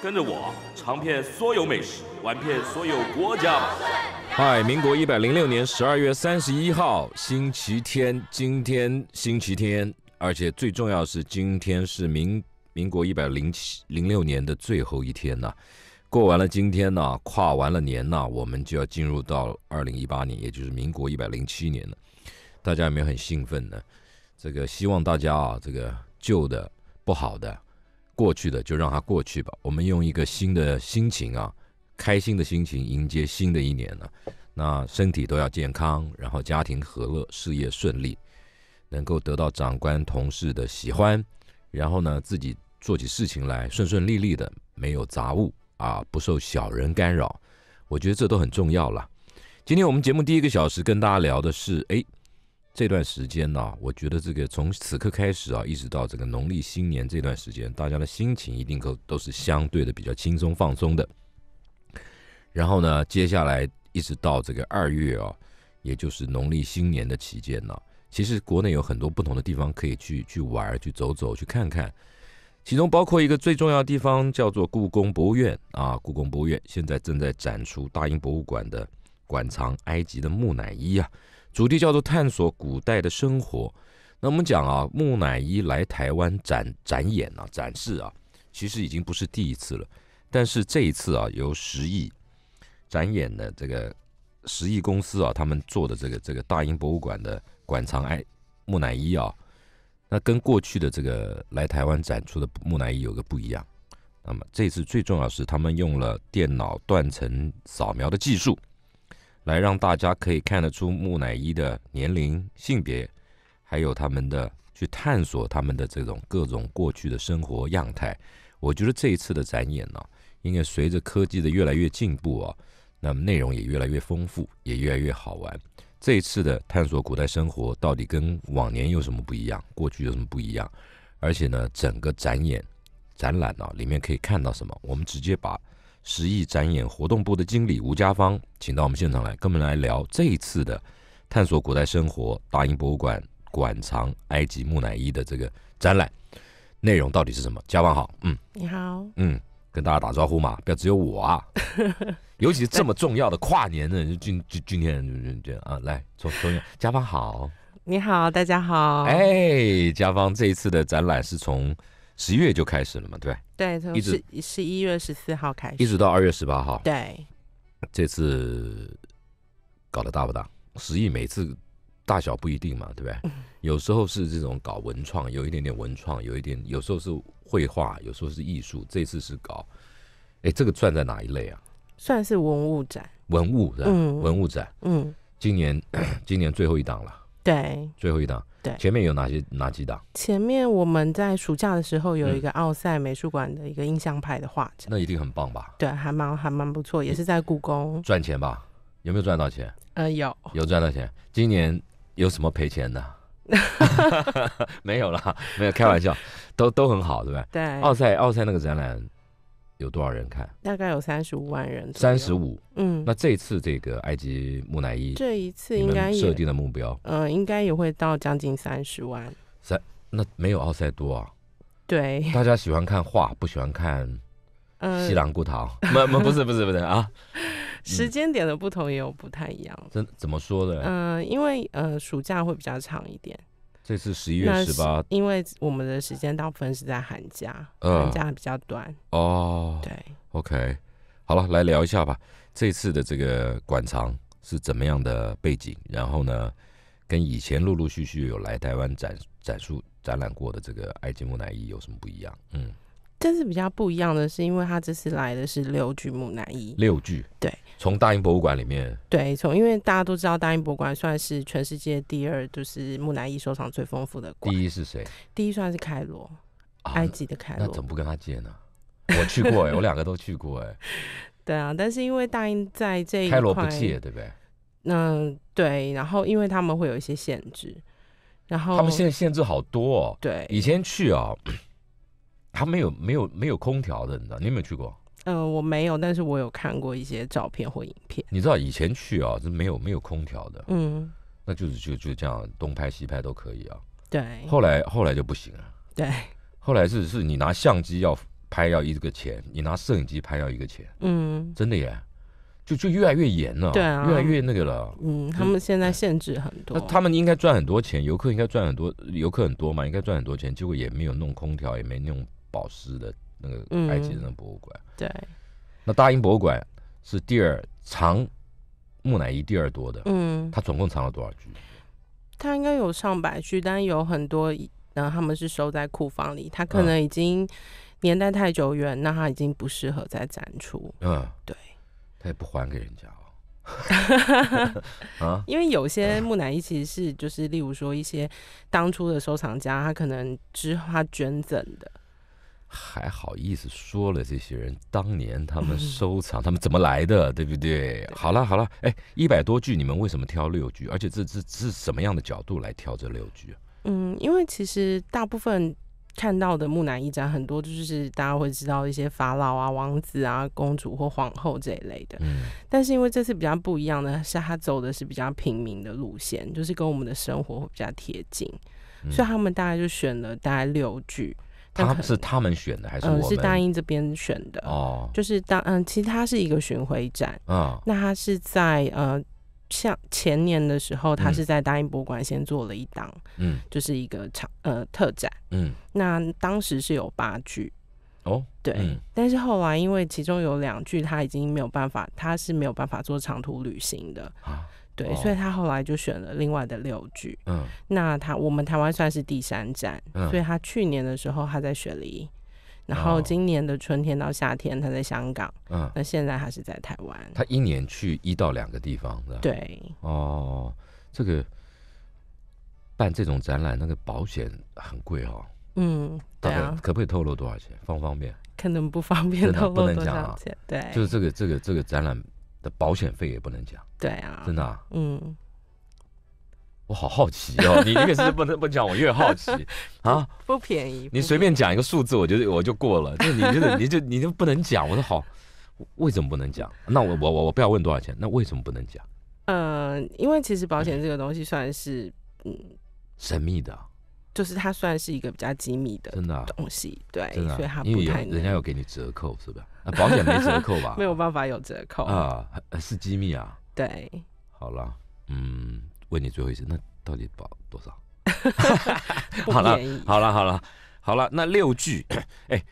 跟着我，尝遍所有美食，玩遍所有国家。嗨，民国一百零六年十二月三十一号，星期天，今天星期天，而且最重要是今天是民民国一百零七零六年的最后一天呐！过完了今天呐，跨完了年呐，我们就要进入到二零一八年，也就是民国一百零七年了。大家有没有很兴奋呢？这个希望大家啊，这个旧的不好的。过去的就让它过去吧，我们用一个新的心情啊，开心的心情迎接新的一年了。那身体都要健康，然后家庭和乐，事业顺利，能够得到长官同事的喜欢，然后呢自己做起事情来顺顺利利的，没有杂物啊，不受小人干扰。我觉得这都很重要了。今天我们节目第一个小时跟大家聊的是，哎。这段时间呢，我觉得这个从此刻开始啊，一直到这个农历新年这段时间，大家的心情一定都都是相对的比较轻松放松的。然后呢，接下来一直到这个二月啊，也就是农历新年的期间呢，其实国内有很多不同的地方可以去去玩、去走走、去看看，其中包括一个最重要的地方叫做故宫博物院啊。故宫博物院现在正在展出大英博物馆的馆藏埃及的木乃伊啊。主题叫做探索古代的生活，那我们讲啊，木乃伊来台湾展展演啊，展示啊，其实已经不是第一次了，但是这一次啊，由十亿展演的这个十亿公司啊，他们做的这个这个大英博物馆的馆藏哎木乃伊啊，那跟过去的这个来台湾展出的木乃伊有个不一样，那么这次最重要是他们用了电脑断层扫描的技术。来让大家可以看得出木乃伊的年龄、性别，还有他们的去探索他们的这种各种过去的生活样态。我觉得这一次的展演呢，应该随着科技的越来越进步啊，那么内容也越来越丰富，也越来越好玩。这一次的探索古代生活到底跟往年有什么不一样？过去有什么不一样？而且呢，整个展演展览呢里面可以看到什么？我们直接把。十亿展演活动部的经理吴家芳，请到我们现场来，跟我们来聊这一次的探索古代生活大英博物馆馆藏埃及木乃伊的这个展览内容到底是什么？家芳好，嗯，你好，嗯，跟大家打招呼嘛，不要只有我啊，尤其是这么重要的跨年呢，今今今天就就啊，来从从家芳好，你好，大家好，哎，家芳这一次的展览是从。十一月就开始了嘛，对不对？对，一直十一月十四号开始，一直到二月十八号。对，这次搞的大不大？十亿每次大小不一定嘛，对不对？有时候是这种搞文创，有一点点文创，有一点，有时候是绘画，有时候是艺术。这次是搞，哎，这个算在哪一类啊？算是文物展，文物，嗯，文物展，嗯，今年 今年最后一档了。对，最后一档。对，前面有哪些哪几档？前面我们在暑假的时候有一个奥赛美术馆的一个印象派的画展，那一定很棒吧？对，还蛮还蛮不错，也是在故宫赚钱吧？有没有赚到钱？呃，有，有赚到钱。今年有什么赔钱的？没有了，没有开玩笑，都都很好，对吧？对，奥赛奥赛那个展览。有多少人看？大概有三十五万人。三十五，嗯，那这次这个埃及木乃伊，这一次应该设定的目标，嗯，应该也会到将近三十万。三，那没有奥赛多啊？对，大家喜欢看画，不喜欢看西兰古桃。没没，不是不是不是啊！时间点的不同也有不太一样。怎怎么说的？嗯，因为呃，暑假会比较长一点。这次十一月十八，因为我们的时间大部分是在寒假，寒假比较短哦。对，OK，好了，来聊一下吧。这次的这个馆藏是怎么样的背景？然后呢，跟以前陆陆续续有来台湾展展出展览过的这个埃及木乃伊有什么不一样？嗯。但是比较不一样的是，因为他这次来的是六具木乃伊，六具对，从大英博物馆里面，对，从因为大家都知道大英博物馆算是全世界第二，就是木乃伊收藏最丰富的馆，第一是谁？第一算是开罗，埃及的开罗。那怎么不跟他借呢？我去过哎，我两个都去过哎。对啊，但是因为大英在这一开罗不借对不对？嗯，对。然后因为他们会有一些限制，然后他们现在限制好多哦。对，以前去啊。他没有没有没有空调的，你知道？你有没有去过？呃，我没有，但是我有看过一些照片或影片。你知道以前去啊，是没有没有空调的，嗯，那就是就就这样东拍西拍都可以啊。对。后来后来就不行了。对。后来是是你拿相机要拍要一个钱，你拿摄影机拍要一个钱，嗯，真的耶，就就越来越严了，对啊，越来越那个了，嗯，他们现在限制很多。他们应该赚很多钱，游客应该赚很多，游客很多嘛，应该赚很多钱，结果也没有弄空调，也没弄。保石的那个埃及人的博物馆，对，那大英博物馆是第二藏木乃伊第二多的，嗯，它总共藏了多少具？它应该有上百具，但有很多，后他们是收在库房里，它可能已经年代太久远，那它已经不适合再展出。嗯，对，他也不还给人家哦，啊，因为有些木乃伊其实是就是，例如说一些当初的收藏家，他可能之后他捐赠的。还好意思说了，这些人当年他们收藏，他们怎么来的，对不对？好了好了，哎，一百多句，你们为什么挑六句？而且这这是什么样的角度来挑这六句嗯，因为其实大部分看到的木乃伊展，很多就是大家会知道一些法老啊、王子啊、公主或皇后这一类的。嗯，但是因为这次比较不一样的是，他走的是比较平民的路线，就是跟我们的生活会比较贴近，所以他们大概就选了大概六句。他是他们选的还是？嗯，是大英这边选的哦。就是当嗯，其实它是一个巡回展啊。那它是在呃，像前年的时候，它是在大英博物馆先做了一档，嗯，就是一个长呃特展，嗯。那当时是有八句。哦，对。但是后来因为其中有两句他已经没有办法，他是没有办法做长途旅行的啊。对，所以他后来就选了另外的六句。嗯，那他我们台湾算是第三站，所以他去年的时候他在雪梨，然后今年的春天到夏天他在香港，嗯，那现在他是在台湾。他一年去一到两个地方，对。哦，这个办这种展览那个保险很贵哦。嗯，对啊，可不可以透露多少钱？方不方便？可能不方便透露多少钱。对，就是这个这个这个展览。的保险费也不能讲，对啊，真的啊，嗯，我好好奇哦，你越是不能不讲，我越好奇 啊，不便宜，你随便讲一个数字，我觉得我就过了，就你就是你就你就不能讲，我说好，为什么不能讲？那我我我我不要问多少钱，那为什么不能讲？嗯，因为其实保险这个东西算是嗯神秘的。就是它算是一个比较机密的东西，对，所以它不太。人家有给你折扣是吧？啊，保险没折扣吧？没有办法有折扣啊，是机密啊。对，好了，嗯，问你最后一次，那到底保多少？好了，好了，好了，好了。那六句，哎，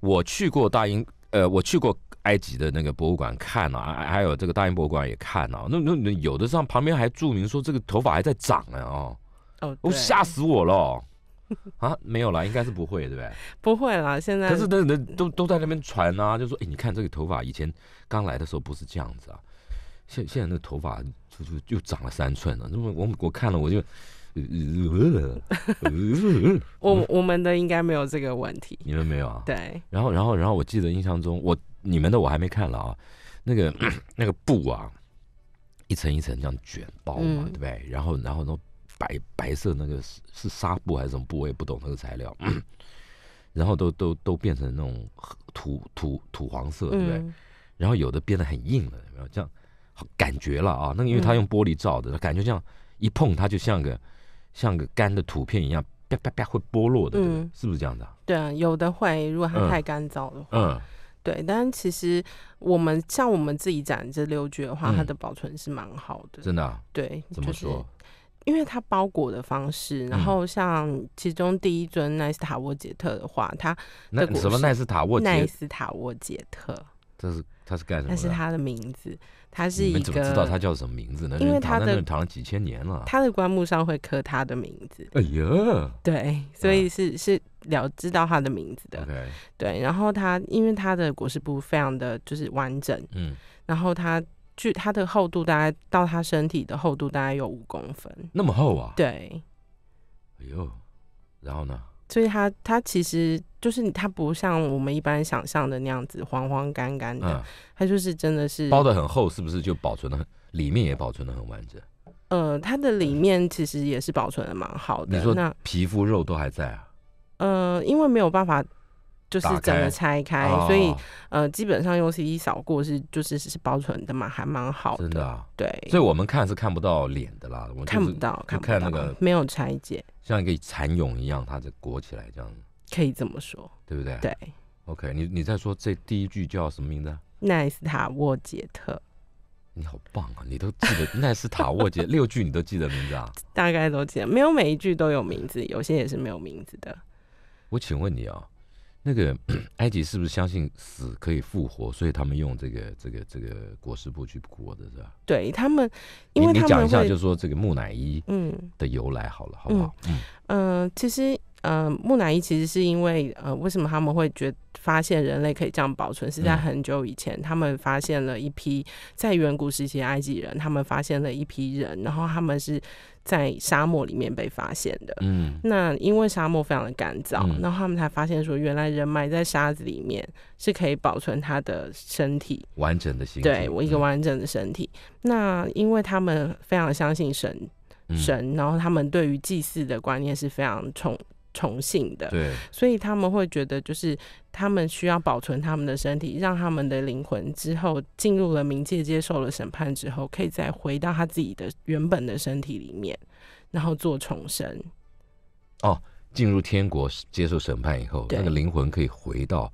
我去过大英，呃，我去过埃及的那个博物馆看了，还还有这个大英博物馆也看了，那那有的上旁边还注明说这个头发还在长呢啊。哦，吓死我了！啊，没有了，应该是不会，对不对？不会了，现在。可是但，等都都在那边传啊，就说：“哎，你看这个头发，以前刚来的时候不是这样子啊，现现在那头发就就又长了三寸了。”那么我我看了我就，我我们的应该没有这个问题，你们没有啊？对。然后然后然后，我记得印象中我你们的我还没看了啊，那个 那个布啊，一层一层这样卷包嘛，对不对？然后然后然后。白白色那个是是纱布还是什么布，我也不懂那个材料。然后都都都变成那种土土土黄色，对不对？然后有的变得很硬了，这样感觉了啊。那个因为他用玻璃罩的，感觉这样一碰它就像个像个干的土片一样，啪啪啪会剥落的，是不是这样的？对，有的会，如果它太干燥的嗯，对。但其实我们像我们自己展这六句的话，它的保存是蛮好的，真的。对，怎么说？因为它包裹的方式，然后像其中第一尊奈斯塔沃杰特的话，它那什么奈斯塔沃奈斯塔沃杰特？这是他是干什么？那是他的名字，他是一个。怎么知道他叫什么名字呢？因为他的躺了几千年了，他的棺木上会刻他的名字。哎呀，对，所以是是了知道他的名字的。对，然后他因为他的裹尸布非常的就是完整，嗯，然后他。距它的厚度大概到它身体的厚度大概有五公分，那么厚啊？对。哎呦。然后呢？所以它它其实就是它不像我们一般想象的那样子黄黄干干的，它就是真的是包的很厚，是不是就保存的很，里面也保存的很完整？呃，它的里面其实也是保存的蛮好的。你说那皮肤肉都还在啊？呃，因为没有办法。就是整个拆开，所以呃，基本上用 CT 扫过是就是是保存的嘛，还蛮好的。真的啊，对。所以我们看是看不到脸的啦，我们看不到，看不那个没有拆解，像一个蚕蛹一样，它就裹起来这样子，可以这么说，对不对？对。OK，你你在说这第一句叫什么名字？奈斯塔沃杰特，你好棒啊！你都记得奈斯塔沃杰 六句你都记得名字啊？大概都记得，没有每一句都有名字，有些也是没有名字的。我请问你啊。那个 埃及是不是相信死可以复活，所以他们用这个这个这个裹尸布去裹的是吧？对他们，因为你讲一下，就是说这个木乃伊嗯的由来好了，好不好？嗯，其实。呃，木乃伊其实是因为呃，为什么他们会觉发现人类可以这样保存，是在很久以前，他们发现了一批在远古时期埃及人，他们发现了一批人，然后他们是在沙漠里面被发现的。嗯，那因为沙漠非常的干燥，然后他们才发现说，原来人埋在沙子里面是可以保存他的身体完整的形。对我一个完整的身体。那因为他们非常相信神神，然后他们对于祭祀的观念是非常崇。重性的，所以他们会觉得，就是他们需要保存他们的身体，让他们的灵魂之后进入了冥界，接受了审判之后，可以再回到他自己的原本的身体里面，然后做重生。哦，进入天国接受审判以后，那个灵魂可以回到。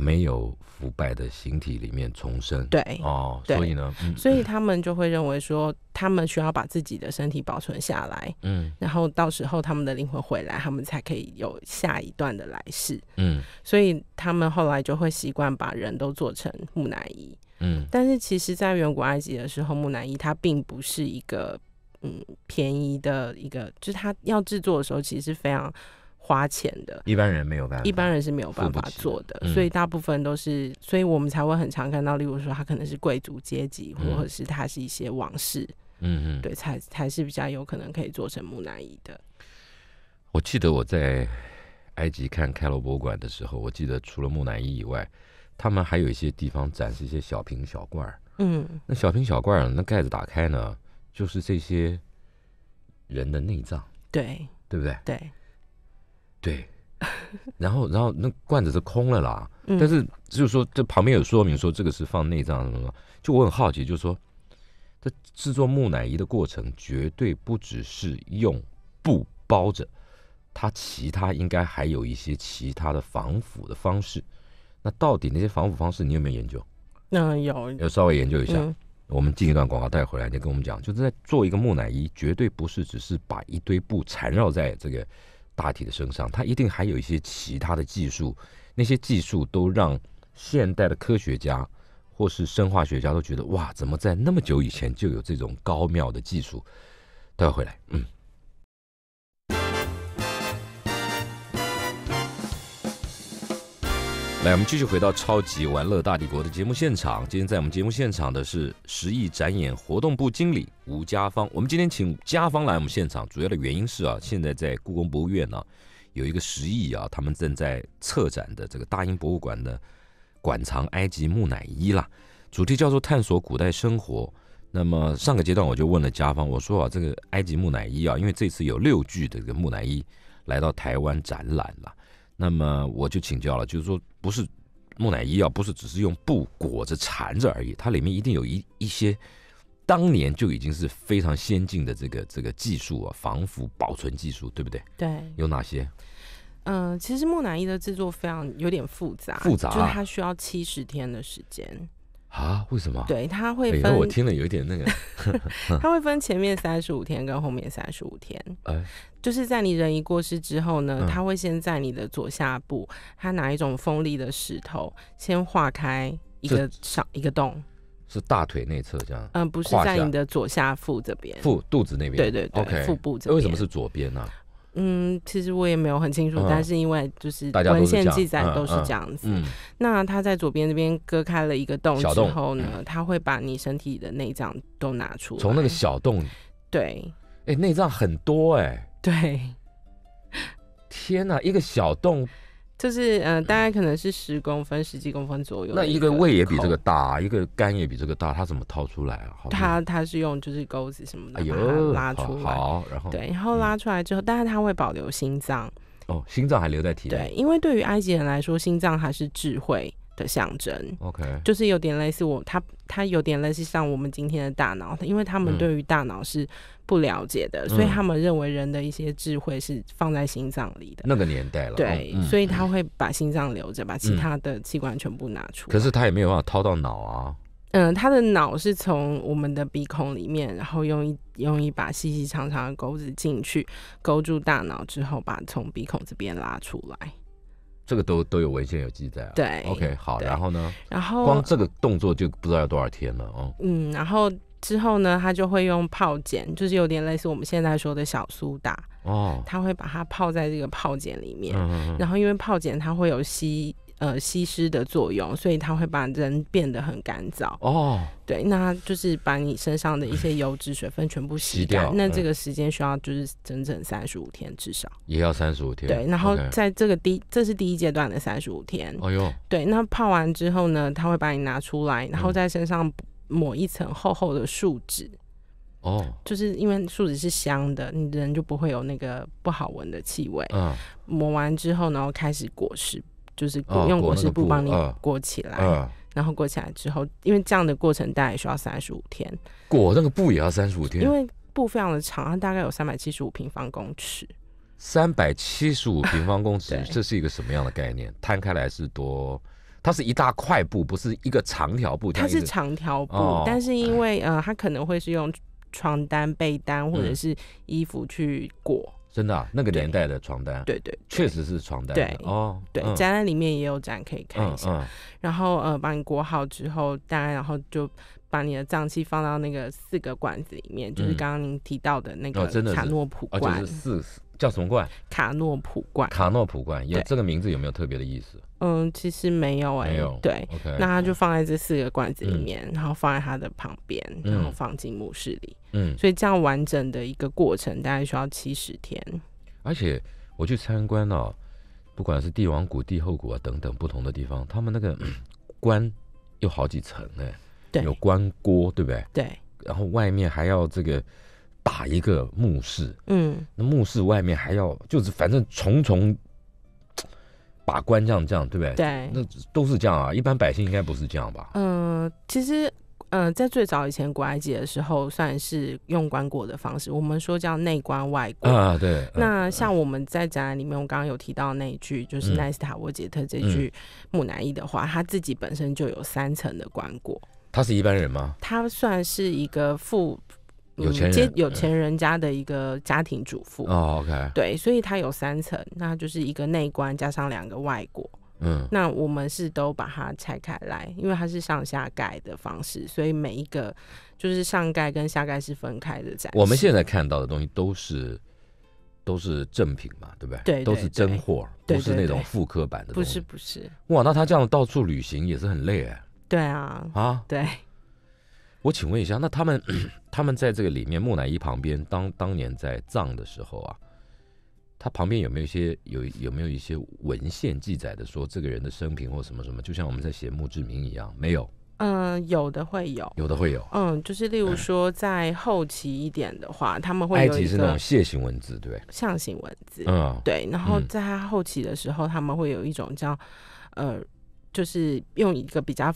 没有腐败的形体里面重生，对哦，所以呢，所以他们就会认为说，他们需要把自己的身体保存下来，嗯，然后到时候他们的灵魂回来，他们才可以有下一段的来世，嗯，所以他们后来就会习惯把人都做成木乃伊，嗯，但是其实，在远古埃及的时候，木乃伊它并不是一个嗯便宜的一个，就是它要制作的时候其实非常。花钱的，一般人没有办法，一般人是没有办法做的，所以大部分都是，所以我们才会很常看到，例如说他可能是贵族阶级，或者是他是一些王室，嗯嗯，对，才才是比较有可能可以做成木乃伊的。我记得我在埃及看开罗博物馆的时候，我记得除了木乃伊以外，他们还有一些地方展示一些小瓶小罐儿，嗯，那小瓶小罐儿，那盖子打开呢，就是这些人的内脏，对，对不对？对。对，然后，然后那罐子是空了啦，但是就是说，这旁边有说明说这个是放内脏什么什么，就我很好奇，就是说，这制作木乃伊的过程绝对不只是用布包着，它其他应该还有一些其他的防腐的方式。那到底那些防腐方式，你有没有研究？嗯，有，要稍微研究一下。我们进一段广告带回来，你跟我们讲，就是在做一个木乃伊，绝对不是只是把一堆布缠绕在这个。大体的身上，他一定还有一些其他的技术，那些技术都让现代的科学家或是生化学家都觉得，哇，怎么在那么久以前就有这种高妙的技术？待会回来，嗯。来，我们继续回到《超级玩乐大帝国》的节目现场。今天在我们节目现场的是十亿展演活动部经理吴家芳。我们今天请家芳来我们现场，主要的原因是啊，现在在故宫博物院呢，有一个十亿啊，他们正在策展的这个大英博物馆的馆藏埃及木乃伊啦，主题叫做“探索古代生活”。那么上个阶段我就问了家芳，我说啊，这个埃及木乃伊啊，因为这次有六具的这个木乃伊来到台湾展览了，那么我就请教了，就是说。不是木乃伊啊，不是只是用布裹着缠着而已，它里面一定有一一些当年就已经是非常先进的这个这个技术啊，防腐保存技术，对不对？对，有哪些？嗯，其实木乃伊的制作非常有点复杂，复杂就是它需要七十天的时间。啊，为什么？对，他会分。哎，我听了有一点那个，他 会分前面三十五天跟后面三十五天。哎，就是在你人一过世之后呢，他会先在你的左下部，他拿一种锋利的石头先划开一个上一个洞，是大腿内侧这样？嗯，不是在你的左下腹这边，腹肚子那边？对对对，腹部这边。为什么是左边呢？嗯，其实我也没有很清楚，但是因为就是文献记载都是这样子。那他在左边这边割开了一个洞之后呢，他会把你身体的内脏都拿出来，从那个小洞。对，哎，内脏很多哎。对，天哪，一个小洞。就是嗯，大概可能是十公分、十几公分左右。那一个胃也比这个大，一个肝也比这个大，它怎么掏出来啊？它它是用就是钩子什么的把它拉出来。好，然后对，然后拉出来之后，但是它会保留心脏。哦，心脏还留在体内。对，因为对于埃及人来说，心脏还是智慧。的象征，OK，就是有点类似我，他他有点类似像我们今天的大脑，因为他们对于大脑是不了解的，所以他们认为人的一些智慧是放在心脏里的。那个年代了，对，所以他会把心脏留着，把其他的器官全部拿出。可是他也没有办法掏到脑啊。嗯，他的脑是从我们的鼻孔里面，然后用一用一把细细长长的钩子进去，勾住大脑之后，把从鼻孔这边拉出来。这个都都有文献有记载，对，OK，好，然后呢？然后光这个动作就不知道要多少天了哦。嗯，然后之后呢，他就会用泡碱，就是有点类似我们现在说的小苏打哦，他会把它泡在这个泡碱里面，然后因为泡碱它会有吸。呃，吸湿的作用，所以它会把人变得很干燥哦。对，那就是把你身上的一些油脂、水分全部吸掉。那这个时间需要就是整整三十五天至少。也要三十五天。对，然后在这个第，这是第一阶段的三十五天。哎呦。对，那泡完之后呢，它会把你拿出来，然后在身上抹一层厚厚的树脂。哦。就是因为树脂是香的，你人就不会有那个不好闻的气味。嗯。抹完之后，然后开始裹尸。就是用裹尸布帮你裹起来，然后裹起来之后，因为这样的过程大概需要三十五天。裹那个布也要三十五天，因为布非常的长，它大概有三百七十五平方公尺。三百七十五平方公尺，这是一个什么样的概念？摊开来是多？它是一大块布，不是一个长条布。它是长条布，但是因为呃，它可能会是用床单、被单或者是衣服去裹。真的啊，那个年代的床单，对对，确实是床单。对哦，对，展览里面也有展可以看一下。然后呃，把你裹好之后，当然，然后就把你的脏器放到那个四个罐子里面，就是刚刚您提到的那个卡诺普罐。四叫什么罐？卡诺普罐。卡诺普罐，有这个名字有没有特别的意思？嗯，其实没有哎，没有对，那他就放在这四个罐子里面，然后放在他的旁边，然后放进墓室里。嗯，所以这样完整的一个过程大概需要七十天。而且我去参观哦，不管是帝王谷、帝后谷啊等等不同的地方，他们那个棺有好几层哎，对，有棺椁对不对？对，然后外面还要这个打一个墓室，嗯，那墓室外面还要就是反正重重。把官这样这样对不对？对，那都是这样啊。一般百姓应该不是这样吧？嗯，其实，嗯，在最早以前古埃及的时候，算是用棺椁的方式。我们说叫内棺外棺啊。对。那像我们在展览里面，我刚刚有提到那一句，就是奈斯塔沃杰特这句木乃伊的话，他自己本身就有三层的棺椁。他是一般人吗？他算是一个富。有钱人，有钱人家的一个家庭主妇。哦，OK，对，所以它有三层，那就是一个内关加上两个外国。嗯，那我们是都把它拆开来，因为它是上下盖的方式，所以每一个就是上盖跟下盖是分开的。展示。我们现在看到的东西都是都是正品嘛，对不对？对，都是真货，不是那种复刻版的西。不是，不是。哇，那他这样到处旅行也是很累哎。对啊。啊，对。我请问一下，那他们 他们在这个里面木乃伊旁边，当当年在葬的时候啊，他旁边有没有一些有有没有一些文献记载的说这个人的生平或什么什么？就像我们在写墓志铭一样，没有？嗯，有的会有，有的会有。嗯，就是例如说在后期一点的话，他们会有一个。埃及是那种楔形文字，对。象形文字，嗯，对。然后在后期的时候，他们会有一种叫，呃，就是用一个比较。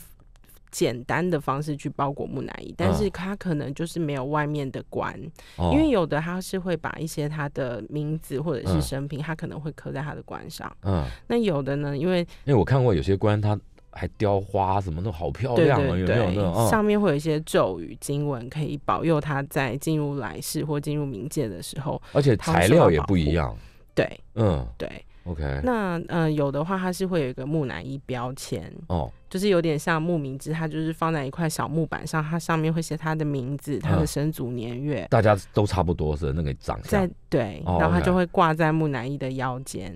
简单的方式去包裹木乃伊，但是他可能就是没有外面的棺，因为有的他是会把一些他的名字或者是生平，他可能会刻在他的棺上。嗯，那有的呢，因为因为我看过有些棺，他还雕花什么的，好漂亮啊！有没有？上面会有一些咒语经文，可以保佑他在进入来世或进入冥界的时候。而且材料也不一样。对，嗯，对，OK。那嗯，有的话它是会有一个木乃伊标签。哦。就是有点像木名字，它就是放在一块小木板上，它上面会写他的名字、他的神祖年月，大家都差不多是那个长相。对，然后他就会挂在木乃伊的腰间，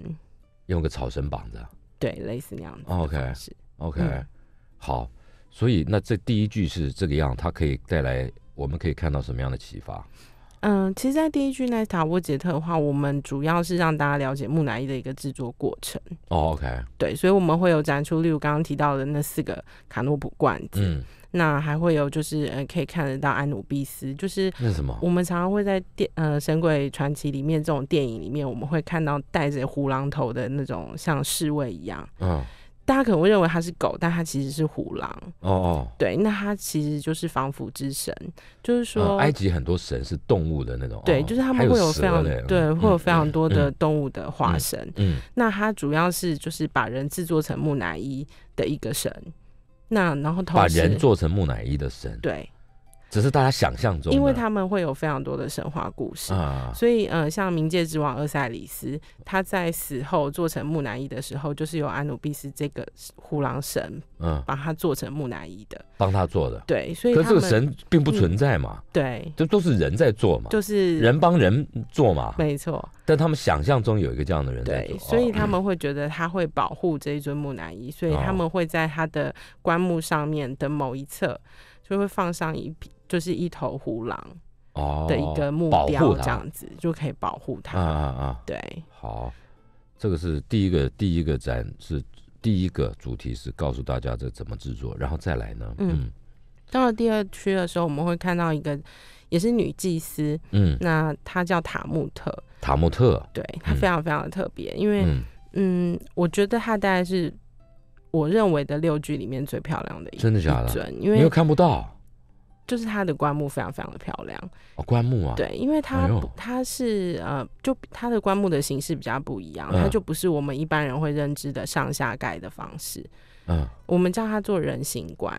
用个草绳绑着。对，类似那样子。OK，OK，好。所以那这第一句是这个样，它可以带来我们可以看到什么样的启发？嗯，其实，在第一句那塔沃杰特的话，我们主要是让大家了解木乃伊的一个制作过程。哦，OK，对，所以，我们会有展出，例如刚刚提到的那四个卡诺普罐子，那还会有就是呃，可以看得到安努比斯，就是那什么，我们常常会在电呃神鬼传奇里面这种电影里面，我们会看到戴着胡狼头的那种像侍卫一样。大家可能会认为它是狗，但它其实是虎狼哦哦，对，那它其实就是防腐之神，就是说，埃及很多神是动物的那种，对，就是他们会有非常对，会有非常多的动物的化身，嗯，那它主要是就是把人制作成木乃伊的一个神，那然后同时把人做成木乃伊的神，对。只是大家想象中，因为他们会有非常多的神话故事啊，所以呃，像冥界之王厄塞里斯，他在死后做成木乃伊的时候，就是由阿努比斯这个虎狼神，嗯，把它做成木乃伊的，帮他做的，对，所以可这个神并不存在嘛，对，这都是人在做嘛，就是人帮人做嘛，没错，但他们想象中有一个这样的人在，所以他们会觉得他会保护这一尊木乃伊，所以他们会在他的棺木上面的某一侧就会放上一。就是一头虎狼哦的一个目标，这样子就可以保护它。对，好，这个是第一个第一个展，是第一个主题是告诉大家这怎么制作，然后再来呢？嗯，到了第二区的时候，我们会看到一个也是女祭司，嗯，那她叫塔木特，塔木特，对，她非常非常的特别，因为嗯，我觉得她大概是我认为的六句里面最漂亮的一，真的假的？因为你又看不到。就是他的棺木非常非常的漂亮，哦、棺木啊，对，因为它它是呃，就它的棺木的形式比较不一样，它就不是我们一般人会认知的上下盖的方式，嗯，我们叫它做人形棺，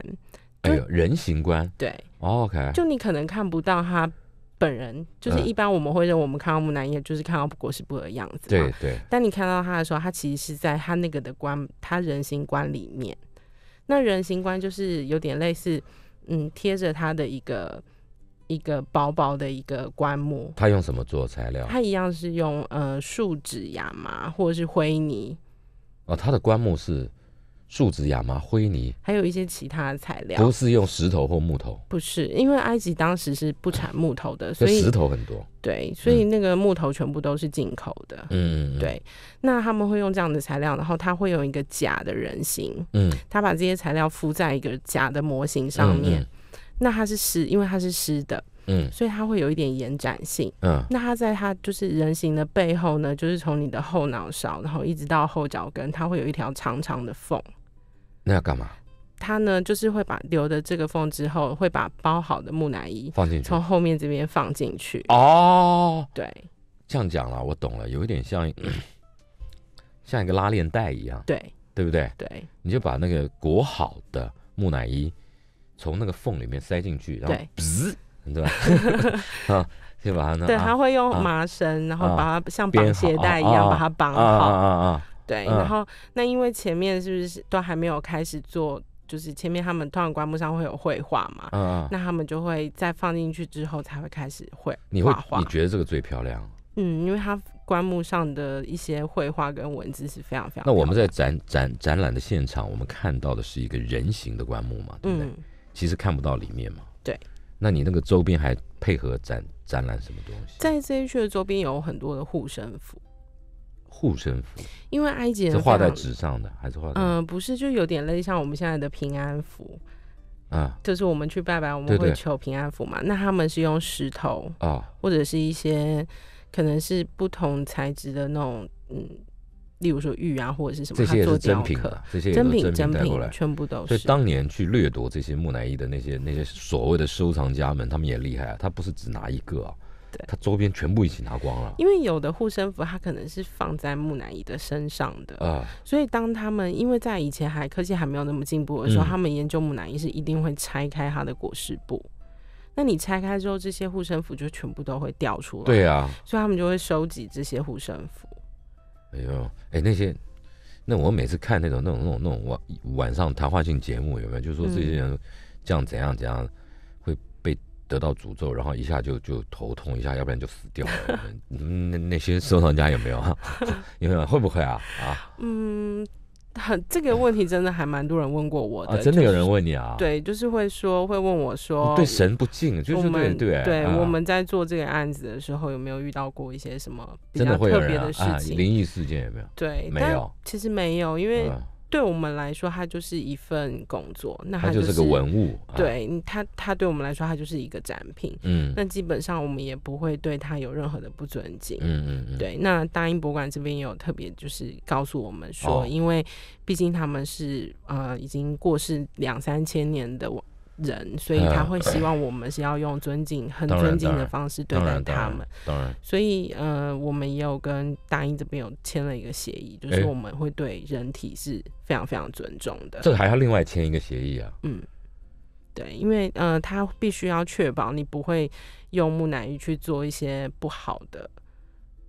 哎呦，人形棺，对，OK，就你可能看不到他本人，就是一般我们会认为我们看到木乃伊就是看到裹尸布的样子，对对，但你看到他的时候，他其实是在他那个的棺，他人形棺里面，那人形棺就是有点类似。嗯，贴着它的一个一个薄薄的一个棺木，他用什么做材料？他一样是用呃树脂、亚麻或者是灰泥。哦，他的棺木是。树脂、亚麻、灰泥，还有一些其他的材料，不是用石头或木头，不是，因为埃及当时是不产木头的，所以石头很多。对，所以那个木头全部都是进口的。嗯，对。那他们会用这样的材料，然后他会用一个假的人形，嗯，他把这些材料敷在一个假的模型上面。那它是湿，因为它是湿的，嗯，所以它会有一点延展性。嗯，那它在它就是人形的背后呢，就是从你的后脑勺，然后一直到后脚跟，它会有一条长长的缝。那要干嘛？他呢，就是会把留的这个缝之后，会把包好的木乃伊放进去，从后面这边放进去。哦，对，这样讲了，我懂了，有一点像 像一个拉链袋一样，对，对不对？对，你就把那个裹好的木乃伊从那个缝里面塞进去，然后，对，对吧？啊，先把它，对，他会用麻绳，然后把它像绑鞋带一样把它绑好，啊啊啊。对，然后那因为前面是不是都还没有开始做？就是前面他们通常棺木上会有绘画嘛，那他们就会再放进去之后才会开始绘。你会你觉得这个最漂亮？嗯，因为它棺木上的一些绘画跟文字是非常非常。那我们在展展展览的现场，我们看到的是一个人形的棺木嘛，对不对？其实看不到里面嘛。对。那你那个周边还配合展展览什么东西？在这一区的周边有很多的护身符。护身符，因为埃及人是画在纸上的，还是画？嗯，不是，就有点类像我们现在的平安符啊，就是我们去拜拜我们会求平安符嘛。那他们是用石头啊，或者是一些可能是不同材质的那种，嗯，例如说玉啊或者是什么，这些也是真品，这些真品真品全部都是。所以当年去掠夺这些木乃伊的那些那些所谓的收藏家们，他们也厉害，啊，他不是只拿一个。对，他周边全部一起拿光了。因为有的护身符，它可能是放在木乃伊的身上的啊，所以当他们因为在以前还科技还没有那么进步的时候，他们研究木乃伊是一定会拆开它的裹尸布。那你拆开之后，这些护身符就全部都会掉出来。对啊，所以他们就会收集这些护身符。哎呦，哎，那些，那我每次看那种那种那种那种晚晚上谈话性节目有没有，就是说这些人这样怎样怎样。得到诅咒，然后一下就就头痛一下，要不然就死掉了。嗯，那那些收藏家有没有啊？有没有会不会啊啊？嗯，很这个问题真的还蛮多人问过我的。啊，真的有人问你啊？对，就是会说会问我说对神不敬，就是对对对。我们在做这个案子的时候，有没有遇到过一些什么比较特别的事情？灵异事件有没有？对，没有，其实没有，因为。对我们来说，它就是一份工作。那它就是个文物，对它，它对我们来说，它就是一个展品。嗯，那基本上我们也不会对它有任何的不尊敬。嗯嗯嗯。对，那大英博物馆这边也有特别就是告诉我们说，因为毕竟他们是呃已经过世两三千年的。人，所以他会希望我们是要用尊敬、很尊敬的方式对待他们。当然，所以呃，我们也有跟大英这边有签了一个协议，就是我们会对人体是非常非常尊重的。这还要另外签一个协议啊？嗯，对，因为呃，他必须要确保你不会用木乃伊去做一些不好的，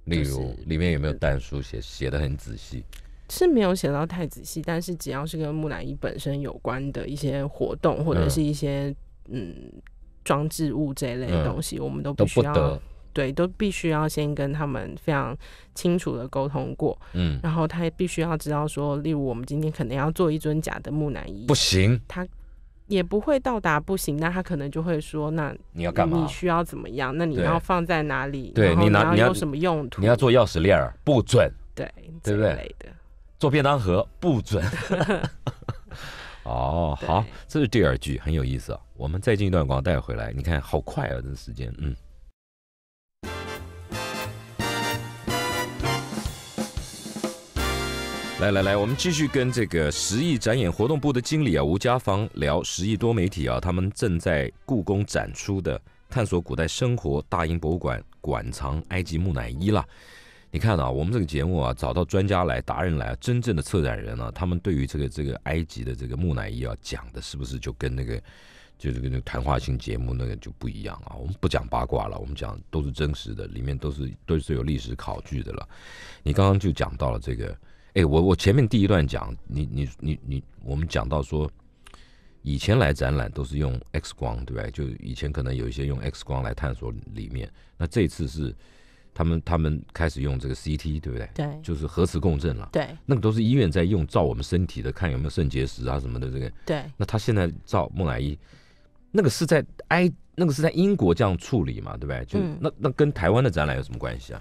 例如里面有没有单书写写的很仔细。是没有写到太仔细，但是只要是跟木乃伊本身有关的一些活动或者是一些嗯装置物这类东西，我们都必须要。对，都必须要先跟他们非常清楚的沟通过，嗯，然后他也必须要知道说，例如我们今天可能要做一尊假的木乃伊，不行，他也不会到达不行，那他可能就会说，那你要干嘛？你需要怎么样？那你要放在哪里？对你拿你要有什么用途？你要做钥匙链儿，不准，对对不对？做便当盒不准 哦，好，这是第二句，很有意思。啊。我们再进一段告带回来，你看好快啊，这时间嗯。来来来，我们继续跟这个十亿展演活动部的经理啊吴家芳聊十亿多媒体啊，他们正在故宫展出的探索古代生活大英博物馆馆藏埃及木乃伊了。你看啊，我们这个节目啊，找到专家来，达人来，真正的策展人呢，他们对于这个这个埃及的这个木乃伊要讲的，是不是就跟那个，就是跟那个谈话性节目那个就不一样啊？我们不讲八卦了，我们讲都是真实的，里面都是都是有历史考据的了。你刚刚就讲到了这个，哎，我我前面第一段讲，你你你你，我们讲到说，以前来展览都是用 X 光，对不对？就以前可能有一些用 X 光来探索里面，那这次是。他们他们开始用这个 CT，对不对？对，就是核磁共振了。对，那个都是医院在用，照我们身体的，看有没有肾结石啊什么的这个。对，那他现在照木乃伊，那个是在埃，那个是在英国这样处理嘛，对不对？就那那跟台湾的展览有什么关系啊？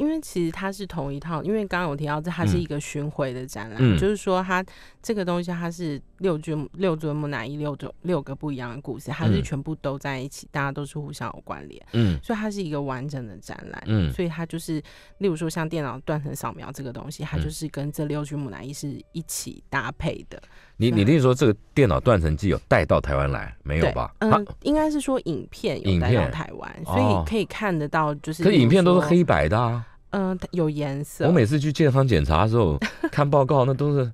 因为其实它是同一套，因为刚刚我提到这，它是一个巡回的展览，就是说它这个东西它是六尊六尊木乃伊，六种六个不一样的故事，它是全部都在一起，大家都是互相有关联，嗯，所以它是一个完整的展览，嗯，所以它就是例如说像电脑断层扫描这个东西，它就是跟这六尊木乃伊是一起搭配的。你你思说这个电脑断层机有带到台湾来没有吧？嗯，应该是说影片有带到台湾，所以可以看得到，就是可影片都是黑白的啊。嗯，有颜色。我每次去健康检查的时候，看报告那都是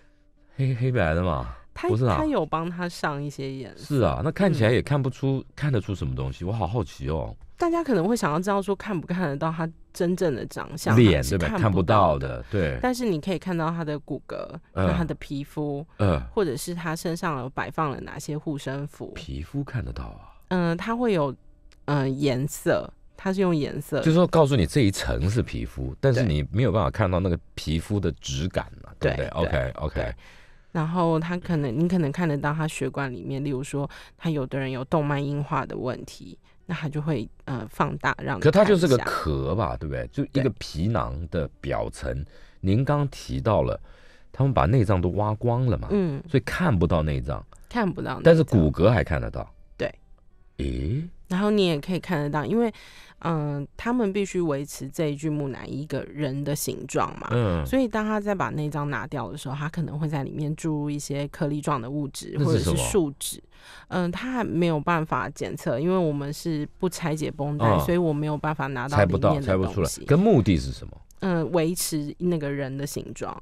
黑黑白的嘛。他不是他有帮他上一些颜色。是啊，那看起来也看不出看得出什么东西。我好好奇哦。大家可能会想要知道说，看不看得到他真正的长相？脸对吧？看不到的，对。但是你可以看到他的骨骼，那他的皮肤，呃，或者是他身上有摆放了哪些护身符。皮肤看得到啊？嗯，它会有嗯颜色。它是用颜色，就是说告诉你这一层是皮肤，但是你没有办法看到那个皮肤的质感嘛，对不对？OK OK，然后它可能你可能看得到它血管里面，例如说他有的人有动脉硬化的问题，那他就会呃放大让。可它就是个壳吧，对不对？就一个皮囊的表层。您刚提到了，他们把内脏都挖光了嘛？嗯，所以看不到内脏，看不到，但是骨骼还看得到。对。诶。然后你也可以看得到，因为，嗯，他们必须维持这一具木乃伊一个人的形状嘛，嗯，所以当他再把那张拿掉的时候，他可能会在里面注入一些颗粒状的物质，或者是树脂，嗯，他还没有办法检测，因为我们是不拆解绷带，所以我没有办法拿到，拆不到，拆不出来。跟目的是什么？嗯，维持那个人的形状，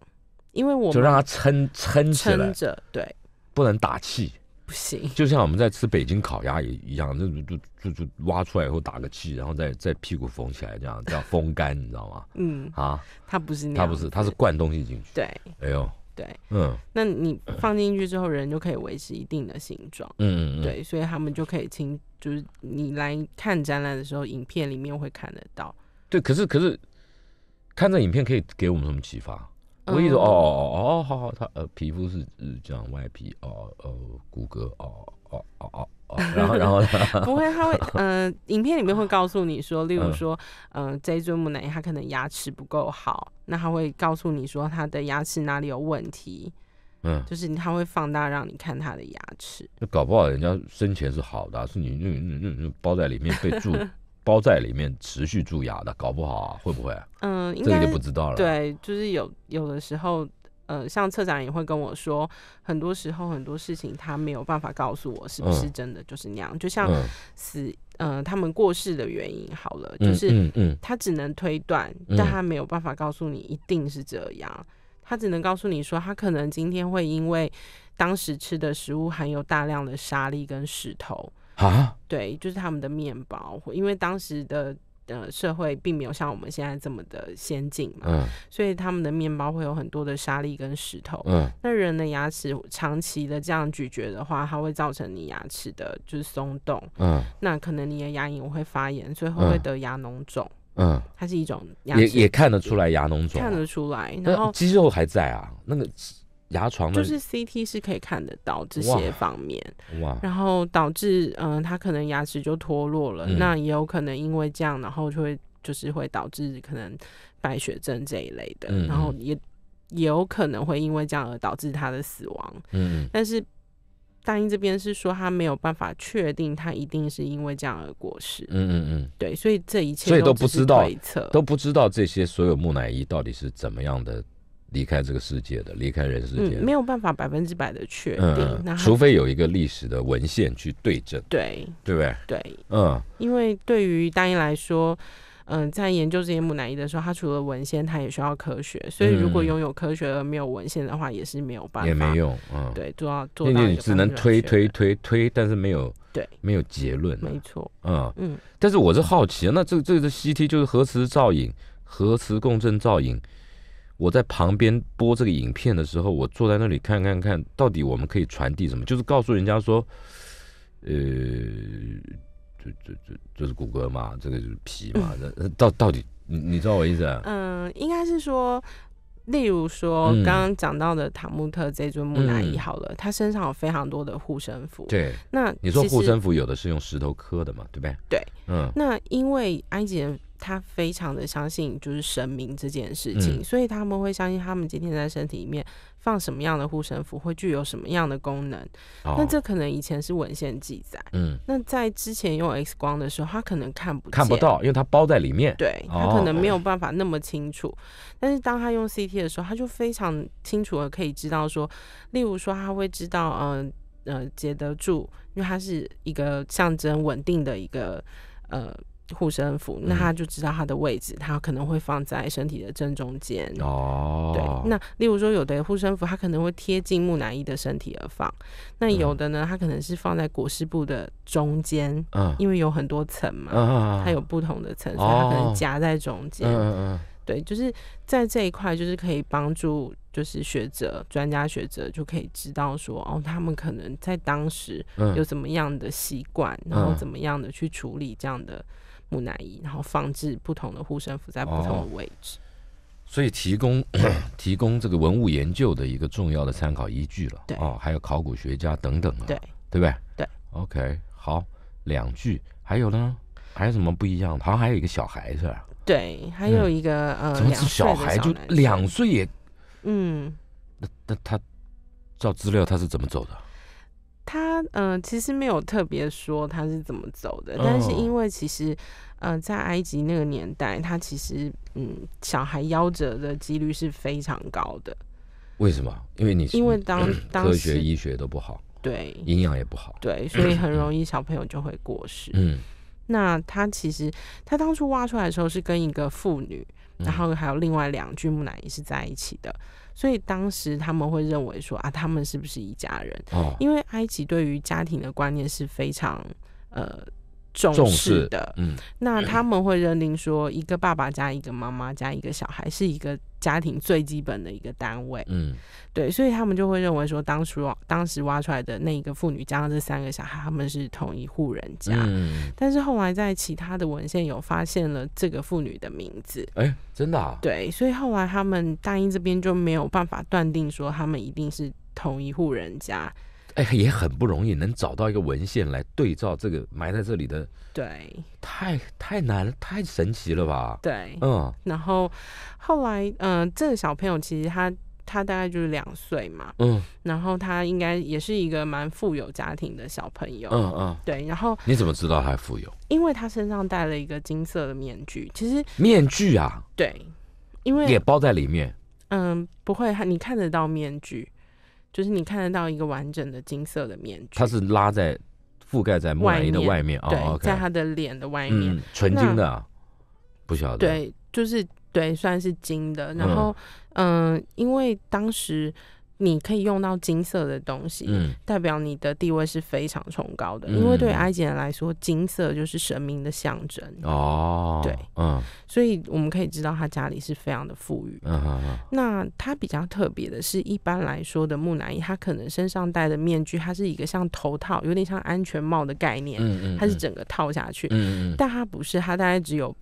因为我们就让他撑撑撑着对，不能打气。不行，就像我们在吃北京烤鸭也一样，那就就就挖出来以后打个气，然后再再屁股缝起来这样，这样风干，你知道吗？嗯啊，它不是那样，它不是，它是灌东西进去。对，哎呦，对，嗯，那你放进去之后，人就可以维持一定的形状。嗯嗯嗯，对，所以他们就可以清，就是你来看展览的时候，影片里面会看得到。对，可是可是，看这影片可以给我们什么启发？我一思说，哦哦哦哦，好好，他呃，皮肤是是这样，外皮，哦哦，骨骼，哦哦哦哦哦，然后 然后呢？不会，他会，嗯，影片里面会告诉你说，例如说，嗯，这一尊木乃伊他可能牙齿不够好，那他会告诉你说他的牙齿哪里有问题，嗯，就是他会放大让你看他的牙齿。那搞不好人家生前是好的，是你那那那那包在里面备注。包在里面持续蛀牙的，搞不好会不会？嗯，这个就不知道了。对，就是有有的时候，呃，像策长也会跟我说，很多时候很多事情他没有办法告诉我是不是真的，就是那样。就像死，呃，他们过世的原因好了，就是嗯，他只能推断，但他没有办法告诉你一定是这样，他只能告诉你说，他可能今天会因为当时吃的食物含有大量的沙粒跟石头。啊，对，就是他们的面包，因为当时的呃社会并没有像我们现在这么的先进嘛，嗯，所以他们的面包会有很多的沙粒跟石头，嗯，那人的牙齿长期的这样咀嚼的话，它会造成你牙齿的就是松动，嗯，那可能你的牙龈会发炎，最后会得牙脓肿，嗯，它是一种牙，也也看得出来牙脓肿，看得出来，然后肌肉还在啊，那个。牙床就是 CT 是可以看得到这些方面，哇！然后导致嗯，他可能牙齿就脱落了，那也有可能因为这样，然后就会就是会导致可能败血症这一类的，然后也也有可能会因为这样而导致他的死亡。嗯，但是大英这边是说他没有办法确定他一定是因为这样而过世。嗯嗯嗯，对，所以这一切所以都不知道，都不知道这些所有木乃伊到底是怎么样的。离开这个世界的，离开人世间，没有办法百分之百的确定。除非有一个历史的文献去对证，对对不对？对，嗯，因为对于大一来说，嗯，在研究这些木乃伊的时候，他除了文献，他也需要科学。所以，如果拥有科学而没有文献的话，也是没有办法，也没用。嗯，对，做要做到，你只能推推推推，但是没有对，没有结论，没错。嗯嗯，但是我是好奇，那这这个 CT 就是核磁造影，核磁共振造影。我在旁边播这个影片的时候，我坐在那里看看看，到底我们可以传递什么？就是告诉人家说，呃，就就就就是骨骼嘛，这个就是皮嘛。那到到底你你知道我意思？啊？嗯，应该是说，例如说刚刚讲到的塔木特这尊木乃伊，好了，他身上有非常多的护身符。对，那你说护身符有的是用石头刻的嘛？对不对？对，嗯。那因为埃及人。他非常的相信就是神明这件事情，所以他们会相信他们今天在身体里面放什么样的护身符会具有什么样的功能。那这可能以前是文献记载，嗯，那在之前用 X 光的时候，他可能看不见，看不到，因为它包在里面，对他可能没有办法那么清楚。但是当他用 CT 的时候，他就非常清楚的可以知道说，例如说他会知道，嗯呃，结得住，因为它是一个象征稳定的一个呃。护身符，那他就知道他的位置，他可能会放在身体的正中间哦。对，那例如说有的护身符，它可能会贴近木乃伊的身体而放，那有的呢，它可能是放在裹尸布的中间，嗯，因为有很多层嘛，它有不同的层，所以它可能夹在中间，嗯嗯对，就是在这一块，就是可以帮助，就是学者、专家学者就可以知道说，哦，他们可能在当时有怎么样的习惯，然后怎么样的去处理这样的。木乃伊，然后放置不同的护身符在不同的位置，所以提供 提供这个文物研究的一个重要的参考依据了。对哦，还有考古学家等等啊，对不对？对，OK，好，两句，还有呢？还有什么不一样？好像还有一个小孩是吧？对，还有一个呃，怎么是小孩就两岁？也？嗯，那那他照资料他是怎么走的？他呃，其实没有特别说他是怎么走的，但是因为其实呃，在埃及那个年代，他其实嗯，小孩夭折的几率是非常高的。为什么？因为你因为当当科学医学都不好，对，营养也不好，对，所以很容易小朋友就会过世。嗯，那他其实他当初挖出来的时候是跟一个妇女，然后还有另外两具木乃伊是在一起的。所以当时他们会认为说啊，他们是不是一家人？哦，因为埃及对于家庭的观念是非常呃重视的。嗯，那他们会认定说，一个爸爸加一个妈妈加一个小孩是一个。家庭最基本的一个单位，嗯，对，所以他们就会认为说，当初当时挖出来的那一个妇女加上这三个小孩，他们是同一户人家。嗯，但是后来在其他的文献有发现了这个妇女的名字，哎，真的啊？对，所以后来他们大英这边就没有办法断定说他们一定是同一户人家。哎，也很不容易能找到一个文献来对照这个埋在这里的，对，太太难，太神奇了吧？对，嗯，然后后来，嗯，这个小朋友其实他他大概就是两岁嘛，嗯，然后他应该也是一个蛮富有家庭的小朋友，嗯嗯，对，然后你怎么知道他富有？因为他身上戴了一个金色的面具，其实面具啊，对，因为也包在里面，嗯，不会，你看得到面具。就是你看得到一个完整的金色的面具，它是拉在覆盖在莫雷的外面啊，在他的脸的外面，纯金的，啊，不晓得。对，就是对，算是金的。然后，嗯，因为当时。你可以用到金色的东西，代表你的地位是非常崇高的，因为对埃及人来说，金色就是神明的象征。哦，对，嗯，所以我们可以知道他家里是非常的富裕。那他比较特别的，是一般来说的木乃伊，他可能身上戴的面具，它是一个像头套，有点像安全帽的概念，嗯嗯，它是整个套下去，嗯嗯，但它不是，它大概只有。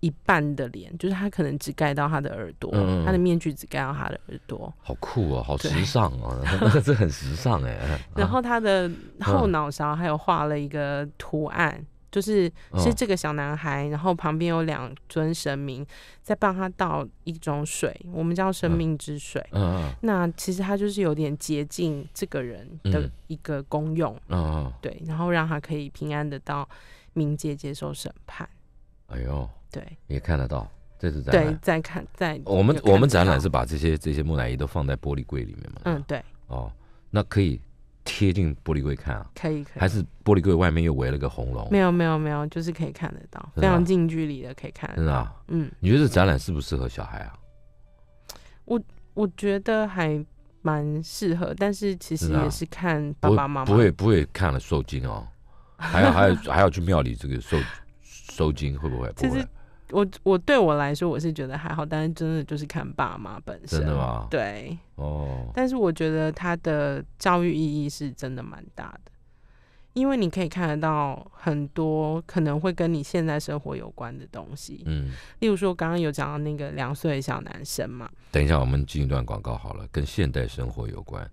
一半的脸，就是他可能只盖到他的耳朵，他的面具只盖到他的耳朵。好酷哦，好时尚哦，这很时尚哎。然后他的后脑勺还有画了一个图案，就是是这个小男孩，然后旁边有两尊神明在帮他倒一种水，我们叫生命之水。嗯嗯。那其实他就是有点接近这个人的一个功用，嗯嗯。对，然后让他可以平安的到冥界接受审判。哎呦，对，也看得到这是展。对，在看，在我们我们展览是把这些这些木乃伊都放在玻璃柜里面嘛。嗯，对。哦，那可以贴近玻璃柜看啊。可以，可以。还是玻璃柜外面又围了个红龙。没有没有没有，就是可以看得到，非常近距离的可以看。真的啊？嗯。你觉得这展览适不适合小孩啊？我我觉得还蛮适合，但是其实也是看爸爸妈妈。不会不会看了受惊哦，还要还要还要去庙里这个受。收金会不会？不会。我，我对我来说，我是觉得还好，但是真的就是看爸妈本身，真的吗？对哦。但是我觉得他的教育意义是真的蛮大的，因为你可以看得到很多可能会跟你现在生活有关的东西。嗯，例如说刚刚有讲到那个两岁小男生嘛。等一下，我们进一段广告好了，跟现代生活有关，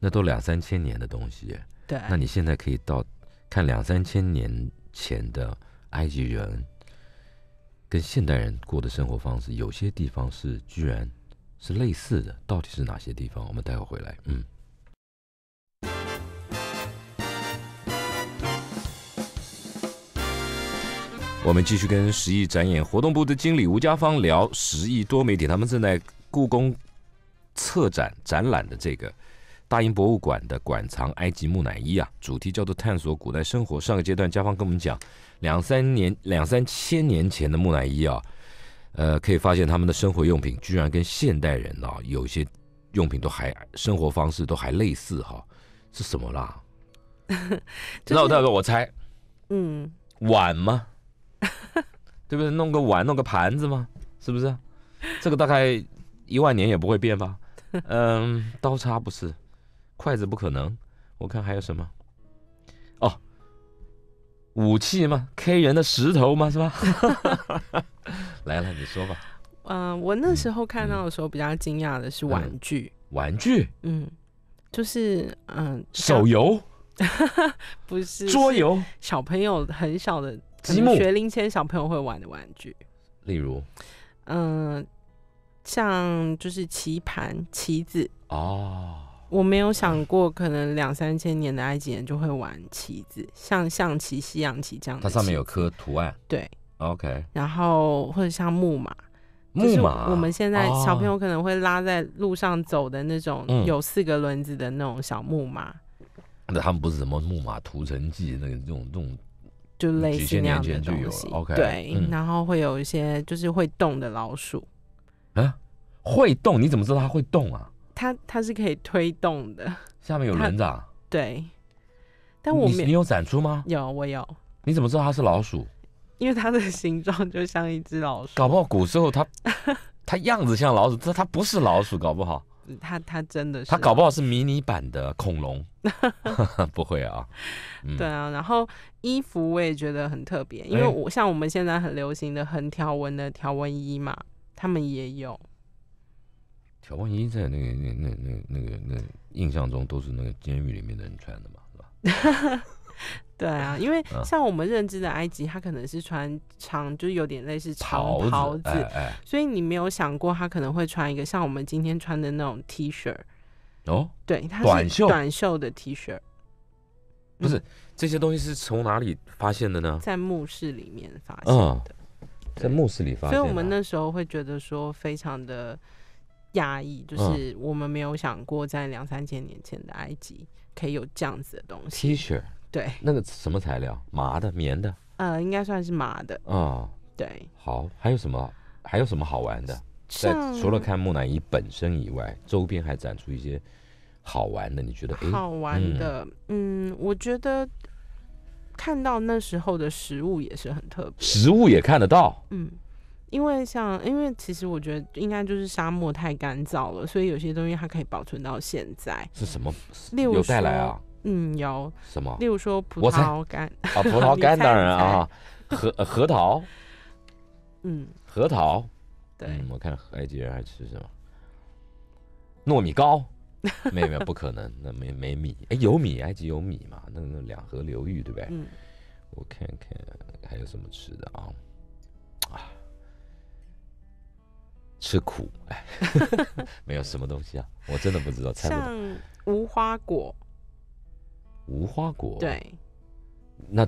那都两三千年的东西。对。那你现在可以到看两三千年前的。埃及人跟现代人过的生活方式，有些地方是居然是类似的，到底是哪些地方？我们待会回来，嗯。我们继续跟十亿展演活动部的经理吴家芳聊十亿多媒体，他们正在故宫策展展览的这个。大英博物馆的馆藏埃及木乃伊啊，主题叫做探索古代生活。上个阶段，甲方跟我们讲，两三年、两三千年前的木乃伊啊，呃，可以发现他们的生活用品居然跟现代人啊，有些用品都还生活方式都还类似哈，是什么啦？那大哥，我猜，嗯，碗吗？对不对？弄个碗，弄个盘子吗？是不是？这个大概一万年也不会变吧？嗯，刀叉不是？筷子不可能，我看还有什么？哦，武器吗 k 人的石头吗？是吧？来了，你说吧。嗯，我那时候看到的时候比较惊讶的是玩具。玩具？嗯，就是嗯，手游 不是桌游，小朋友很小的，积木，学龄前小朋友会玩的玩具，例如，嗯，像就是棋盘棋子哦。我没有想过，可能两三千年的埃及人就会玩棋子，像象棋、西洋棋这样。它上面有颗图案。对，OK。然后或者像木马，木马我们现在小朋友可能会拉在路上走的那种，有四个轮子的那种小木马。那他们不是什么木马屠城记那个那种那种，就类似那样的东西。OK。对，然后会有一些就是会动的老鼠。啊！会动？你怎么知道它会动啊？它它是可以推动的，下面有人掌。对，但我没你有展出吗？有，我有。你怎么知道它是老鼠？因为它的形状就像一只老鼠。搞不好古时候它它样子像老鼠，但它不是老鼠，搞不好。它它真的是，它搞不好是迷你版的恐龙。不会啊，对啊。然后衣服我也觉得很特别，因为我像我们现在很流行的横条纹的条纹衣嘛，他们也有。乔万一在那个、那、那、那、那个、那印象中都是那个监狱里面的人穿的嘛，是吧？对啊，因为像我们认知的埃及，他可能是穿长，就有点类似长袍子，所以你没有想过他可能会穿一个像我们今天穿的那种 T 恤。哦，对，它是短袖，短袖的 T 恤。不是这些东西是从哪里发现的呢？在墓室里面发现的，在墓室里发。所以，我们那时候会觉得说非常的。压抑，就是我们没有想过，在两三千年前的埃及可以有这样子的东西。T 恤，对，那个什么材料？麻的、棉的？呃，应该算是麻的。啊，对。好，还有什么？还有什么好玩的？在除了看木乃伊本身以外，周边还展出一些好玩的。你觉得好玩的？嗯，我觉得看到那时候的食物也是很特别。食物也看得到。嗯。因为像，因为其实我觉得应该就是沙漠太干燥了，所以有些东西它可以保存到现在。是什么？例如啊？嗯，有什么？例如说葡萄干啊，葡萄 干当然啊，核核桃，嗯，核桃。对，我看埃及人还吃什么？糯米糕？没有没有，不可能，那没没米。哎，有米，埃及有米嘛？那那两河流域对不对？嗯，我看看还有什么吃的啊？啊。吃苦，哎，没有什么东西啊，我真的不知道。像无花果，无花果，对，那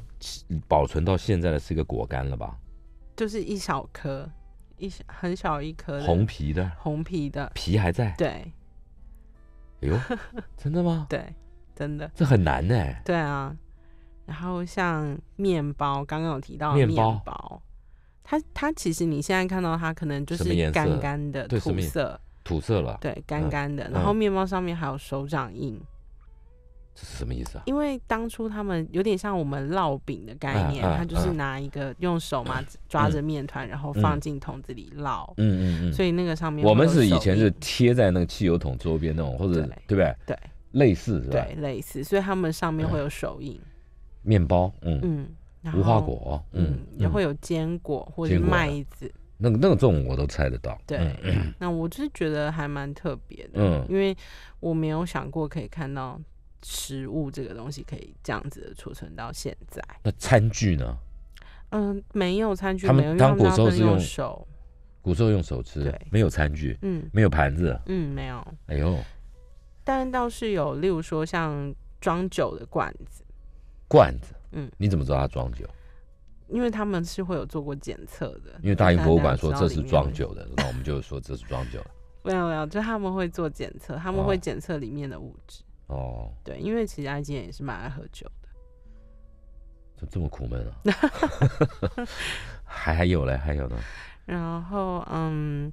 保存到现在的是一个果干了吧？就是一小颗，一小很小一颗，红皮的，红皮的，皮还在，对。哎呦，真的吗？对，真的。这很难呢。对啊，然后像面包，刚刚有提到面包。它它其实你现在看到它可能就是干干的土色土色了，对干干的，然后面包上面还有手掌印，这是什么意思啊？因为当初他们有点像我们烙饼的概念，他就是拿一个用手嘛抓着面团，然后放进桶子里烙，嗯嗯嗯，所以那个上面我们是以前是贴在那个汽油桶周边那种，或者对不对？对，类似是吧？对，类似，所以他们上面会有手印，面包，嗯嗯。无花果，嗯，也会有坚果或者麦子。那个那个种我都猜得到。对，那我就是觉得还蛮特别的，嗯，因为我没有想过可以看到食物这个东西可以这样子的储存到现在。那餐具呢？嗯，没有餐具。他们当古时候是用手，古时候用手吃，对，没有餐具，嗯，没有盘子，嗯，没有。哎呦，但倒是有，例如说像装酒的罐子，罐子。嗯，你怎么知道他装酒？因为他们是会有做过检测的。因为大英博物馆说这是装酒的，那我们就说这是装酒的。没有没有，就他们会做检测，他们会检测里面的物质。哦，对，因为其实埃及人也是蛮爱喝酒的。怎么这么苦闷啊？还还有嘞，还有呢。然后嗯，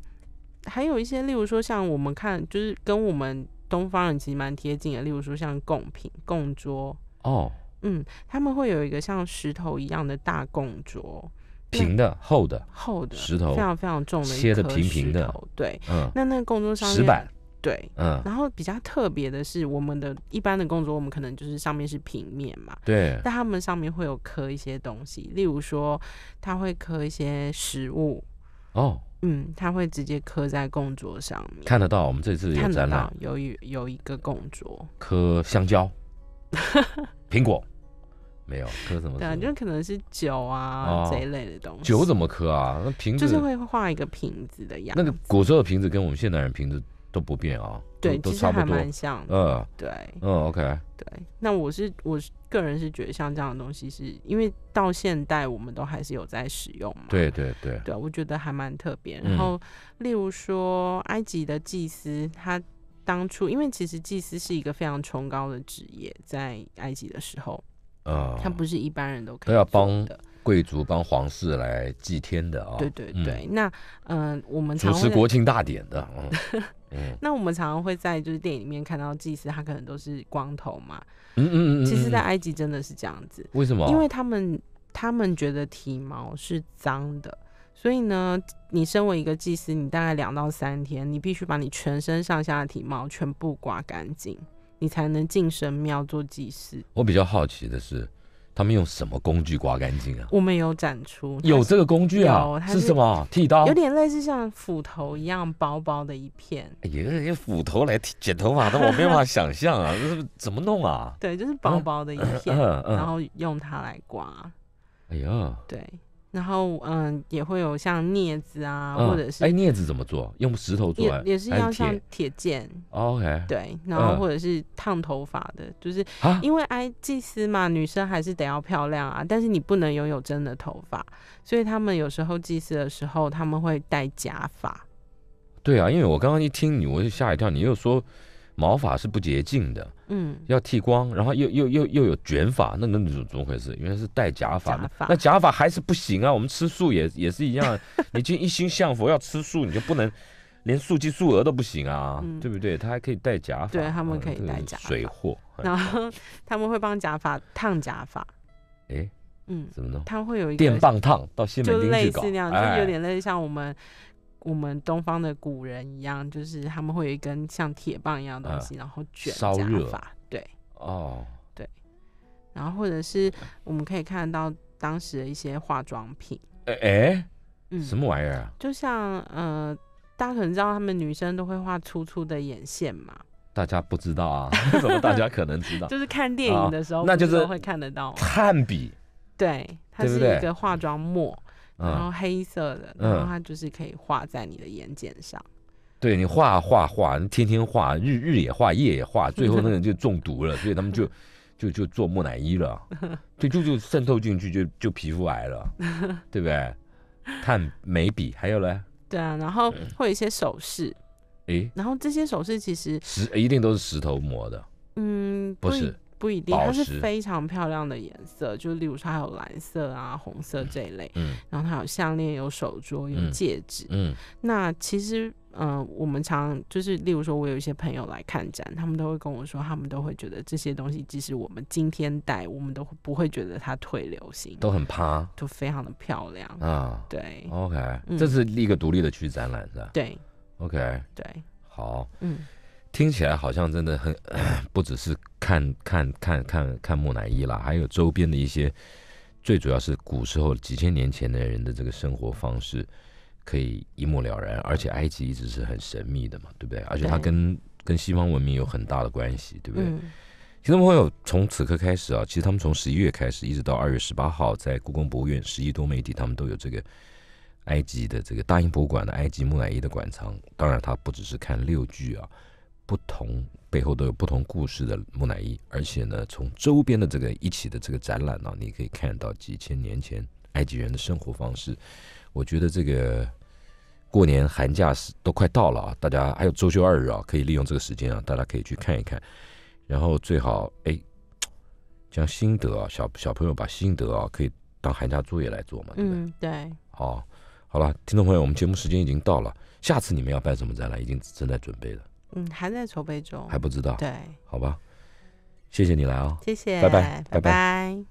还有一些，例如说像我们看，就是跟我们东方人其实蛮贴近的，例如说像贡品、贡桌哦。嗯，他们会有一个像石头一样的大供桌，平的、厚的、厚的石头，非常非常重的，切的平平的。对，嗯。那那供桌上石板，对，嗯。然后比较特别的是，我们的一般的供桌，我们可能就是上面是平面嘛，对。但他们上面会有刻一些东西，例如说，他会刻一些食物哦，嗯，他会直接刻在供桌上面。看得到，我们这次有得到，有一有一个供桌，刻香蕉、苹果。没有磕什么，对，就可能是酒啊这一类的东西。酒怎么磕啊？那瓶子就是会画一个瓶子的样。那个古时候的瓶子跟我们现代人瓶子都不变啊，对，都差不多。嗯，对，嗯，OK，对。那我是我是个人是觉得像这样的东西，是因为到现代我们都还是有在使用嘛。对对对。对，我觉得还蛮特别。然后，例如说埃及的祭司，他当初因为其实祭司是一个非常崇高的职业，在埃及的时候。啊，他不是一般人都可以，都要帮贵族、帮皇室来祭天的啊。对对对，那嗯，我们主持国庆大典的。嗯、那我们常常会在就是电影里面看到祭司，他可能都是光头嘛。嗯嗯嗯嗯。其实，在埃及真的是这样子。为什么？因为他们他们觉得体毛是脏的，所以呢，你身为一个祭司，你大概两到三天，你必须把你全身上下的体毛全部刮干净。你才能进神庙做祭祀。我比较好奇的是，他们用什么工具刮干净啊？我们有展出，有这个工具啊，是什么？剃刀，有点类似像斧头一样，薄薄的一片。哎呀，用斧头来剪头发，那我没办法 想象啊，这是怎么弄啊？对，就是薄薄的一片，然后用它来刮。哎呀，对。然后嗯，也会有像镊子啊，或者是哎，镊子怎么做？用石头做？也也是要像铁剑。OK，对，然后或者是烫头发的，就是因为埃祭司嘛，女生还是得要漂亮啊，但是你不能拥有真的头发，所以他们有时候祭祀的时候，他们会戴假发。对啊，因为我刚刚一听你，我就吓一跳，你又说。毛发是不洁净的，嗯，要剃光，然后又又又又有卷发，那那怎怎么回事？原来是戴假发，那假发还是不行啊！我们吃素也 也是一样，你今一心向佛要吃素，你就不能 连素鸡素鹅都不行啊，对不对？他还可以戴假发，对他们可以戴假水货，然后他们会帮假发烫假发，哎，嗯，怎么弄？他们会有一个电棒烫到西门丁去搞，就类似那样，就有点类似像我们。我们东方的古人一样，就是他们会有一根像铁棒一样的东西，然后卷假法，对，哦，对，然后或者是我们可以看到当时的一些化妆品，哎，什么玩意儿啊？就像呃，大家可能知道，他们女生都会画粗粗的眼线嘛，大家不知道啊？什 么？大家可能知道，就是看电影的时候，那就是会看得到炭笔，对，它是一个化妆墨。然后黑色的，然后它就是可以画在你的眼睑上。对你画画画，天天画，日日也画，夜也画，最后那个人就中毒了，所以他们就就就做木乃伊了。对，就就渗透进去，就就皮肤癌了，对不对？碳眉笔还有嘞？对啊，然后会有一些首饰。诶，然后这些首饰其实石一定都是石头磨的。嗯，不是。不一定，它是非常漂亮的颜色，就例如说还有蓝色啊、红色这一类，嗯，然后它有项链、有手镯、有戒指，嗯，那其实，嗯，我们常就是例如说，我有一些朋友来看展，他们都会跟我说，他们都会觉得这些东西，即使我们今天戴，我们都不会觉得它退流行，都很趴，都非常的漂亮啊，对，OK，这是一个独立的区展览是吧？对，OK，对，好，嗯。听起来好像真的很，不只是看看看看看木乃伊啦，还有周边的一些，最主要是古时候几千年前的人的这个生活方式可以一目了然，而且埃及一直是很神秘的嘛，对不对？而且它跟跟西方文明有很大的关系，对不对？听众朋友，从此刻开始啊，其实他们从十一月开始一直到二月十八号，在故宫博物院十一多媒体，他们都有这个埃及的这个大英博物馆的埃及木乃伊的馆藏。当然，它不只是看六具啊。不同背后都有不同故事的木乃伊，而且呢，从周边的这个一起的这个展览呢，你可以看到几千年前埃及人的生活方式。我觉得这个过年寒假是都快到了啊，大家还有周休二日啊，可以利用这个时间啊，大家可以去看一看。然后最好哎，将心得啊，小小朋友把心得啊，可以当寒假作业来做嘛？对嗯，对。好，好了，听众朋友，我们节目时间已经到了，下次你们要办什么展览，已经正在准备了。嗯，还在筹备中，还不知道。对，好吧，谢谢你来啊，谢谢，拜拜，拜拜。